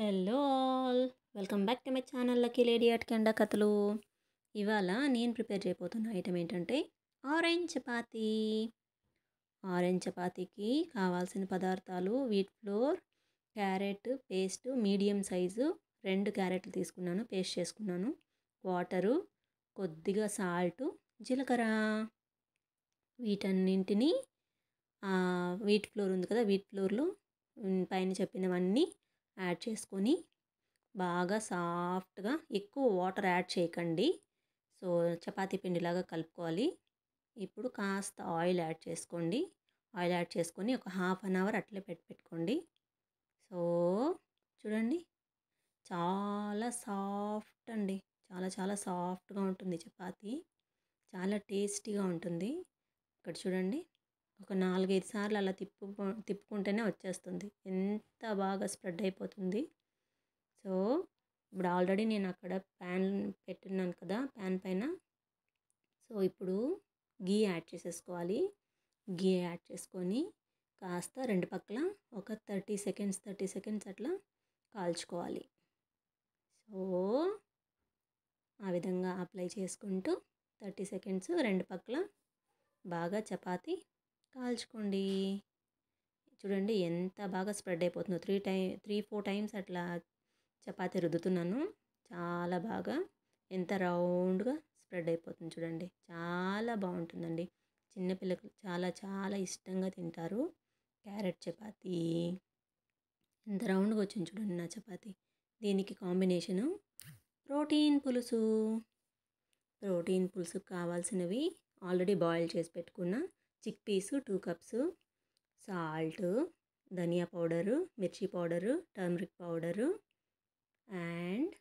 hello all welcome back to my channel lucky lady కెండా కథలు ఇవాళ నేను ప్రిపేర్ చేయబోతున్న ఐటమ్ ఏంటంటే ఆరెంజ్ చపాతీ ఆరెంజ్ చపాతీకి కావాల్సిన పదార్థాలు wheat flour carrot paste medium size రెండు క్యారెట్లు తీసుకున్నాను పేస్ట్ చేసుకున్నాను వాటరు కొద్దిగా సాల్ట్ జీలకర్ర వీటన్నింటినీ వీట్ ఫ్లోర్ ఉంది కదా వీట్ ఫ్లోర్లో పైన చెప్పినవన్నీ యాడ్ చేసుకొని బాగా సాఫ్ట్గా ఎక్కువ వాటర్ యాడ్ చేయకండి సో చపాతీ పిండిలాగా కలుపుకోవాలి ఇప్పుడు కాస్త ఆయిల్ యాడ్ చేసుకోండి ఆయిల్ యాడ్ చేసుకొని ఒక హాఫ్ అన్ అవర్ అట్లే పెట్టి పెట్టుకోండి సో చూడండి చాలా సాఫ్ట్ అండి చాలా చాలా సాఫ్ట్గా ఉంటుంది చపాతీ చాలా టేస్టీగా ఉంటుంది ఇక్కడ చూడండి ఒక నాలుగైదు సార్లు అలా తిప్పు తిప్పుకుంటేనే వచ్చేస్తుంది ఎంత బాగా స్ప్రెడ్ అయిపోతుంది సో ఇప్పుడు ఆల్రెడీ నేను అక్కడ ప్యాన్ పెట్టున్నాను కదా ప్యాన్ పైన సో ఇప్పుడు గీ యాడ్ చేసేసుకోవాలి గీ యాడ్ చేసుకొని కాస్త రెండు పక్కల ఒక థర్టీ సెకండ్స్ థర్టీ సెకండ్స్ అట్లా కాల్చుకోవాలి సో ఆ విధంగా అప్లై చేసుకుంటూ థర్టీ సెకండ్స్ రెండు పక్కల బాగా చపాతీ కాల్చుకోండి చూడండి ఎంత బాగా స్ప్రెడ్ అయిపోతుందో three time three four times అట్లా చపాతి రుద్దుతున్నాను చాలా బాగా ఎంత రౌండ్గా స్ప్రెడ్ అయిపోతుంది చూడండి చాలా బాగుంటుందండి చిన్నపిల్లలు చాలా చాలా ఇష్టంగా తింటారు క్యారెట్ చపాతీ ఎంత రౌండ్గా వచ్చింది చూడండి నా చపాతి దీనికి కాంబినేషను ప్రోటీన్ పులుసు ప్రోటీన్ పులుసుకు కావాల్సినవి ఆల్రెడీ బాయిల్ చేసి పెట్టుకున్న chickpeas two cups salt ధనియా పౌడరు మిర్చి powder turmeric powder and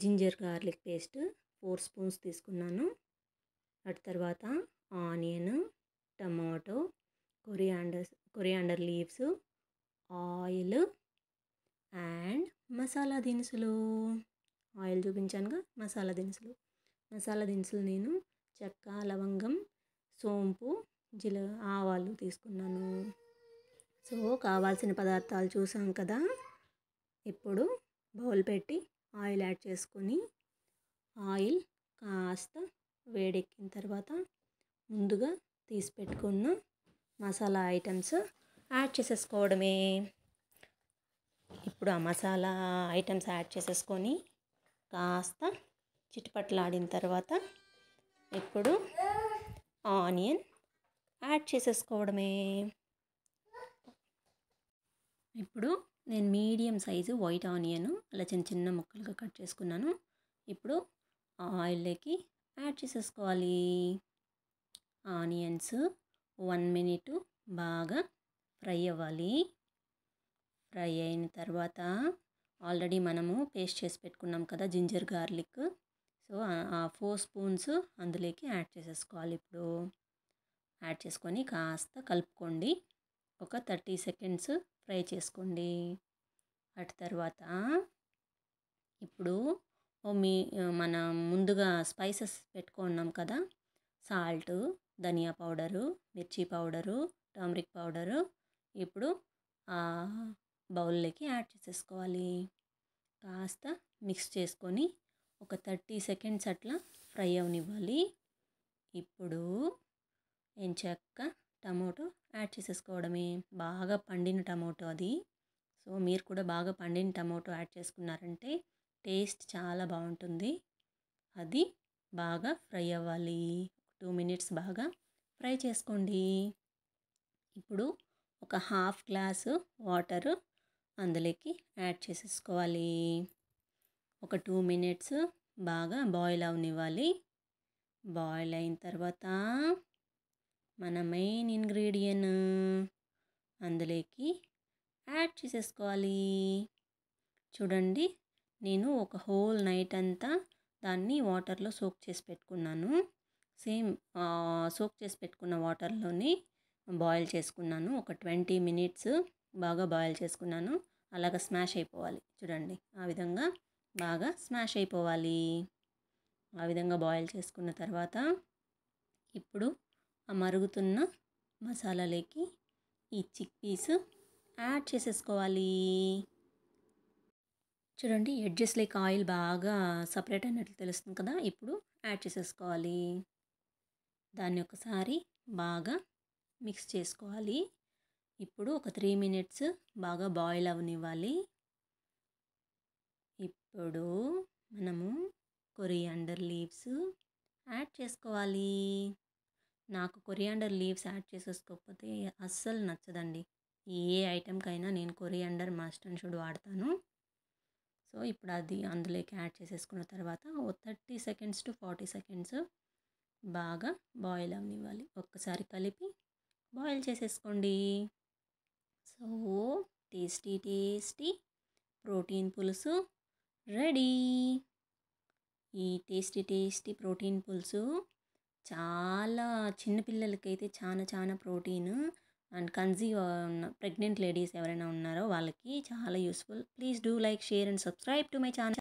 ginger garlic paste four spoons తీసుకున్నాను అటు తర్వాత onion tomato coriander coriander leaves oil and masala దినుసులు ఆయిల్ చూపించానుగా మసాలా దినుసులు మసాలా దినుసులు నేను చెక్క లవంగం సోంపు జీల ఆవాలు తీసుకున్నాను సో కావాల్సిన పదార్థాలు చూసాం కదా ఇప్పుడు బౌల్ పెట్టి ఆయిల్ యాడ్ చేసుకొని ఆయిల్ కాస్త వేడెక్కిన తర్వాత ముందుగా తీసి పెట్టుకున్న మసాలా ఐటమ్స్ యాడ్ చేసేసుకోవడమే ఇప్పుడు ఆ మసాలా ఐటమ్స్ యాడ్ చేసేసుకొని కాస్త చిటపట్లాడిన తర్వాత ఇప్పుడు ఆనియన్ యాడ్ చేసేసుకోవడమే ఇప్పుడు నేను మీడియం సైజు వైట్ ఆనియన్ అలా చిన్న చిన్న ముక్కలుగా కట్ చేసుకున్నాను ఇప్పుడు ఆయిల్లోకి యాడ్ చేసేసుకోవాలి ఆనియన్స్ వన్ మినిట్ బాగా ఫ్రై అవ్వాలి ఫ్రై అయిన తర్వాత ఆల్రెడీ మనము పేస్ట్ చేసి పెట్టుకున్నాం కదా జింజర్ గార్లిక్ సో ఆ ఫోర్ స్పూన్స్ అందులోకి యాడ్ చేసేసుకోవాలి ఇప్పుడు యాడ్ చేసుకొని కాస్త కలుపుకోండి ఒక థర్టీ సెకండ్స్ ఫ్రై చేసుకోండి అటు తర్వాత ఇప్పుడు మీ మనం ముందుగా స్పైసెస్ పెట్టుకున్నాం కదా సాల్ట్ ధనియా పౌడరు మిర్చి పౌడరు టర్మరిక్ పౌడరు ఇప్పుడు ఆ బౌల్లోకి యాడ్ చేసేసుకోవాలి కాస్త మిక్స్ చేసుకొని ఒక థర్టీ సెకండ్స్ అట్లా ఫ్రై అవనివ్వాలి ఇప్పుడు ఎంచాక టమోటో యాడ్ చేసేసుకోవడమే బాగా పండిన టమోటో అది సో మీరు కూడా బాగా పండిన టమోటో యాడ్ చేసుకున్నారంటే టేస్ట్ చాలా బాగుంటుంది అది బాగా ఫ్రై అవ్వాలి టూ మినిట్స్ బాగా ఫ్రై చేసుకోండి ఇప్పుడు ఒక హాఫ్ గ్లాసు వాటర్ అందులోకి యాడ్ చేసేసుకోవాలి ఒక టూ మినిట్స్ బాగా బాయిల్ అవనివ్వాలి బాయిల్ అయిన తర్వాత మన మెయిన్ ఇంగ్రీడియంట్ అందులోకి యాడ్ చేసేసుకోవాలి చూడండి నేను ఒక హోల్ నైట్ అంతా దాన్ని వాటర్లో సోక్ చేసి పెట్టుకున్నాను సేమ్ సోక్ చేసి పెట్టుకున్న వాటర్లోనే బాయిల్ చేసుకున్నాను ఒక ట్వంటీ మినిట్స్ బాగా బాయిల్ చేసుకున్నాను అలాగ స్మాష్ అయిపోవాలి చూడండి ఆ విధంగా బాగా స్మాష్ అయిపోవాలి ఆ విధంగా బాయిల్ చేసుకున్న తర్వాత ఇప్పుడు మరుగుతున్న మసాలాలోకి ఈ చిక్ పీస్ యాడ్ చేసేసుకోవాలి చూడండి ఎడ్జెస్ లేక ఆయిల్ బాగా సపరేట్ అయినట్లు తెలుస్తుంది కదా ఇప్పుడు యాడ్ చేసేసుకోవాలి దాన్ని ఒకసారి బాగా మిక్స్ చేసుకోవాలి ఇప్పుడు ఒక త్రీ మినిట్స్ బాగా బాయిల్ అవనివ్వాలి ఇప్పుడు మనము కొరియాండర్ లీవ్స్ యాడ్ చేసుకోవాలి నాకు కొరియాండర్ లీవ్స్ యాడ్ చేసేసుకోకపోతే అస్సలు నచ్చదండి ఏ ఐటెంకైనా నేను కొరియాండర్ అండ్ షుడ్ వాడతాను సో ఇప్పుడు అది అందులోకి యాడ్ చేసేసుకున్న తర్వాత ఓ thirty seconds to forty seconds బాగా బాయిల్ అవనివ్వాలి ఒక్కసారి కలిపి బాయిల్ చేసేసుకోండి సో టేస్టీ టేస్టీ ప్రోటీన్ పులుసు రెడీ ఈ టేస్టీ టేస్టీ ప్రోటీన్ పులుసు చాలా చిన్నపిల్లలకైతే చాలా చాలా ప్రోటీన్ అండ్ కన్సీవ్ ఉన్న ప్రెగ్నెంట్ లేడీస్ ఎవరైనా ఉన్నారో వాళ్ళకి చాలా useful please do like share and subscribe to my channel